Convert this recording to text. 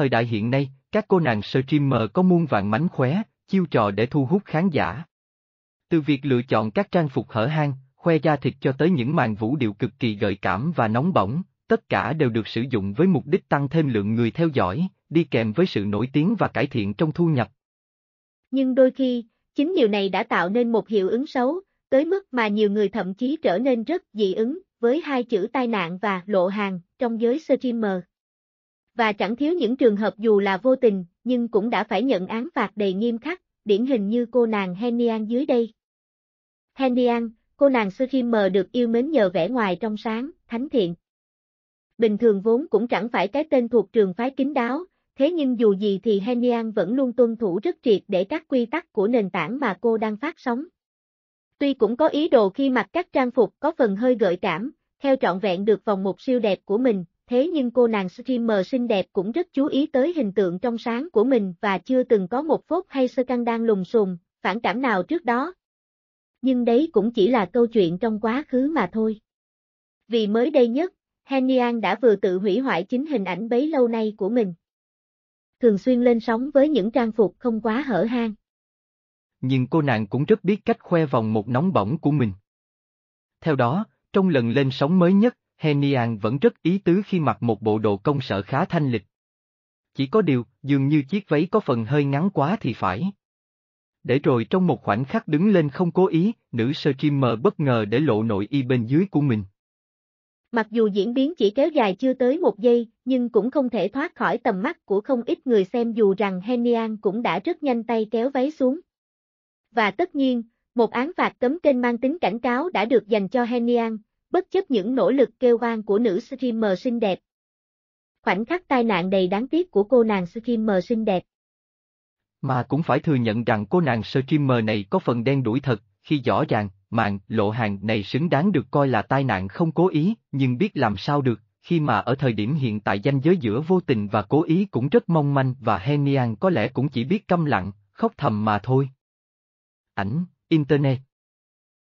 thời đại hiện nay, các cô nàng streamer có muôn vạn mánh khóe, chiêu trò để thu hút khán giả. Từ việc lựa chọn các trang phục hở hang, khoe da thịt cho tới những màn vũ điệu cực kỳ gợi cảm và nóng bỏng, tất cả đều được sử dụng với mục đích tăng thêm lượng người theo dõi, đi kèm với sự nổi tiếng và cải thiện trong thu nhập. Nhưng đôi khi, chính điều này đã tạo nên một hiệu ứng xấu, tới mức mà nhiều người thậm chí trở nên rất dị ứng với hai chữ tai nạn và lộ hàng trong giới streamer và chẳng thiếu những trường hợp dù là vô tình, nhưng cũng đã phải nhận án phạt đầy nghiêm khắc, điển hình như cô nàng Henian dưới đây. Henian, cô nàng sơ khi mờ được yêu mến nhờ vẻ ngoài trong sáng, thánh thiện. Bình thường vốn cũng chẳng phải cái tên thuộc trường phái kín đáo, thế nhưng dù gì thì Henian vẫn luôn tuân thủ rất triệt để các quy tắc của nền tảng mà cô đang phát sóng. Tuy cũng có ý đồ khi mặc các trang phục có phần hơi gợi cảm, theo trọn vẹn được vòng một siêu đẹp của mình, thế nhưng cô nàng streamer xinh đẹp cũng rất chú ý tới hình tượng trong sáng của mình và chưa từng có một phút hay sơ căng đang lùng xùm, phản cảm nào trước đó. Nhưng đấy cũng chỉ là câu chuyện trong quá khứ mà thôi. Vì mới đây nhất, Henian đã vừa tự hủy hoại chính hình ảnh bấy lâu nay của mình. Thường xuyên lên sóng với những trang phục không quá hở hang. Nhưng cô nàng cũng rất biết cách khoe vòng một nóng bỏng của mình. Theo đó, trong lần lên sóng mới nhất, Henian vẫn rất ý tứ khi mặc một bộ đồ công sở khá thanh lịch. Chỉ có điều, dường như chiếc váy có phần hơi ngắn quá thì phải. Để rồi trong một khoảnh khắc đứng lên không cố ý, nữ streamer bất ngờ để lộ nội y bên dưới của mình. Mặc dù diễn biến chỉ kéo dài chưa tới một giây, nhưng cũng không thể thoát khỏi tầm mắt của không ít người xem dù rằng Henian cũng đã rất nhanh tay kéo váy xuống. Và tất nhiên, một án phạt cấm kênh mang tính cảnh cáo đã được dành cho Henian, bất chấp những nỗ lực kêu oan của nữ streamer xinh đẹp. Khoảnh khắc tai nạn đầy đáng tiếc của cô nàng streamer xinh đẹp. Mà cũng phải thừa nhận rằng cô nàng streamer này có phần đen đuổi thật, khi rõ ràng, mạng lộ hàng này xứng đáng được coi là tai nạn không cố ý, nhưng biết làm sao được, khi mà ở thời điểm hiện tại danh giới giữa vô tình và cố ý cũng rất mong manh và Henian có lẽ cũng chỉ biết câm lặng, khóc thầm mà thôi. Ảnh, Internet